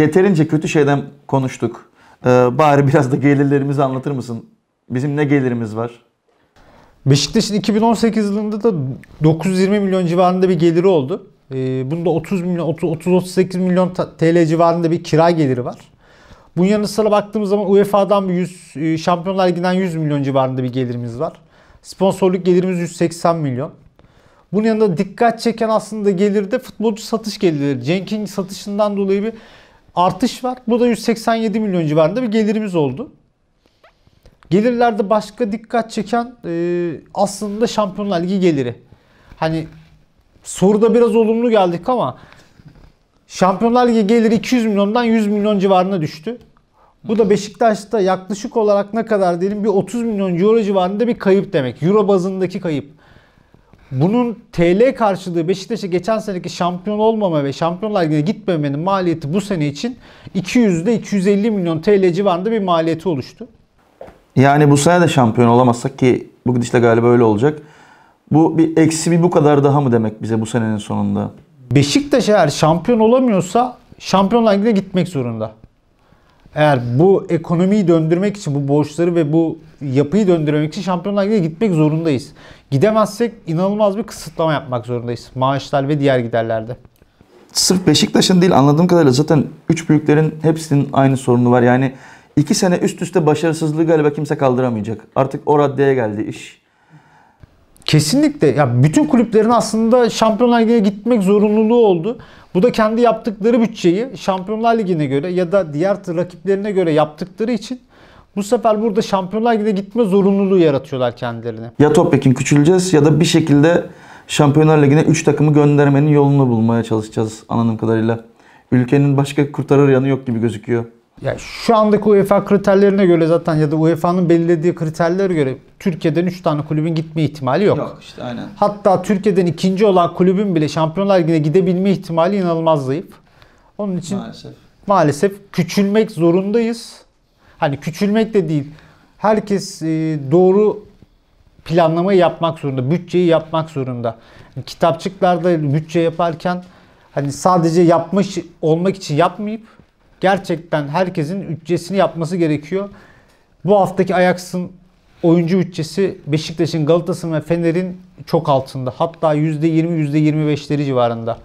yeterince kötü şeyden konuştuk. Ee, bari biraz da gelirlerimizi anlatır mısın? Bizim ne gelirimiz var? Beşiktaş'ın 2018 yılında da 920 milyon civarında bir geliri oldu. Ee, bunda 30 milyon 30-38 milyon TL civarında bir kira geliri var. Bunun yanı sıra baktığımız zaman UEFA'dan 100, e, Şampiyonlar Ligi'nden 100 milyon civarında bir gelirimiz var. Sponsorluk gelirimiz 180 milyon. Bunun yanında dikkat çeken aslında gelir de futbolcu satış gelirleri. Cenk'in satışından dolayı bir artış var. Bu da 187 milyon civarında bir gelirimiz oldu. Gelirlerde başka dikkat çeken e, aslında Şampiyonlar Ligi geliri. Hani soruda biraz olumlu geldik ama Şampiyonlar Ligi geliri 200 milyondan 100 milyon civarına düştü. Bu da Beşiktaş'ta yaklaşık olarak ne kadar diyelim bir 30 milyon euro civarında bir kayıp demek. Euro bazındaki kayıp bunun TL karşılığı Beşiktaş'a geçen seneki şampiyon olmama ve Şampiyonlar yine gitmemenin maliyeti bu sene için 200'de 250 milyon TL civarında bir maliyeti oluştu. Yani bu sene de şampiyon olamazsak ki bu gidişle galiba öyle olacak. Bu bir eksi bir bu kadar daha mı demek bize bu senenin sonunda? Beşiktaş eğer şampiyon olamıyorsa Şampiyonlar yine gitmek zorunda eğer bu ekonomiyi döndürmek için bu borçları ve bu yapıyı döndürmek için Şampiyonlar Ligi'ne gitmek zorundayız. Gidemezsek inanılmaz bir kısıtlama yapmak zorundayız. Maaşlar ve diğer giderlerde. Sırf Beşiktaş'ın değil anladığım kadarıyla zaten üç büyüklerin hepsinin aynı sorunu var. Yani iki sene üst üste başarısızlığı galiba kimse kaldıramayacak. Artık o raddeye geldi iş. Kesinlikle. Ya bütün kulüplerin aslında Şampiyonlar Ligi'ne gitmek zorunluluğu oldu. Bu da kendi yaptıkları bütçeyi Şampiyonlar Ligi'ne göre ya da diğer rakiplerine göre yaptıkları için bu sefer burada Şampiyonlar Ligi'ne gitme zorunluluğu yaratıyorlar kendilerine. Ya Topyekun küçüleceğiz ya da bir şekilde Şampiyonlar Ligi'ne 3 takımı göndermenin yolunu bulmaya çalışacağız anladığım kadarıyla. Ülkenin başka kurtarır yanı yok gibi gözüküyor. Ya şu andaki UEFA kriterlerine göre zaten ya da UEFA'nın belirlediği kriterlere göre Türkiye'den 3 tane kulübün gitme ihtimali yok. Yok işte aynen. Hatta Türkiye'den ikinci olan kulübün bile Şampiyonlar Ligi'ne gidebilme ihtimali inanılmaz zayıf. Onun için maalesef, maalesef küçülmek zorundayız. Hani küçülmek de değil. Herkes e, doğru planlamayı yapmak zorunda, bütçeyi yapmak zorunda. Yani kitapçıklarda bütçe yaparken hani sadece yapmış olmak için yapmayıp gerçekten herkesin bütçesini yapması gerekiyor. Bu haftaki Ajax'ın oyuncu bütçesi Beşiktaş'ın, Galatasaray'ın ve Fener'in çok altında. Hatta %20, %25'leri civarında.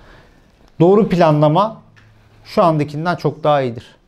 Doğru planlama şu andakinden çok daha iyidir.